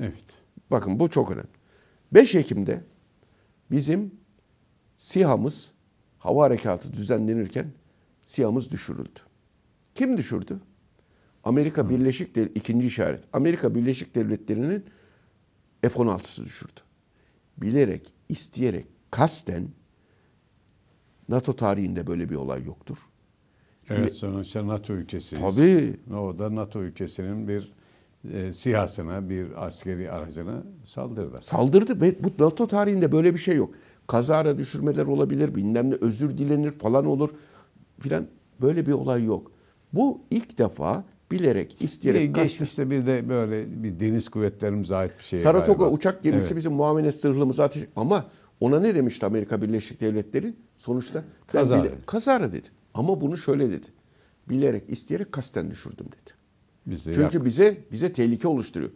Evet. Bakın bu çok önemli. 5 Ekim'de bizim SİHA'mız hava harekatı düzenlenirken SİHA'mız düşürüldü. Kim düşürdü? Amerika Birleşik Devletleri ikinci işaret. Amerika Birleşik Devletleri'nin F-16'sı düşürdü. Bilerek, isteyerek, kasten NATO tarihinde böyle bir olay yoktur. Evet sonuçta NATO ülkesiyiz. Tabii. O da NATO ülkesinin bir e, siyasına, bir askeri aracına saldırdı. Saldırdı ve bu NATO tarihinde böyle bir şey yok. Kazara düşürmeler olabilir, bilmem ne özür dilenir falan olur filan böyle bir olay yok. Bu ilk defa bilerek, isteyerek... Geçmişte bir de böyle bir deniz kuvvetlerimize ait bir şey Saratoga galiba. uçak gemisi evet. bizim muamele sırrımızı ateş... Ama ona ne demişti Amerika Birleşik Devletleri? Sonuçta kazara, bile... kazara dedi. Ama bunu şöyle dedi. Bilerek, isteyerek kasten düşürdüm dedi. Bize Çünkü yak. bize bize tehlike oluşturuyor.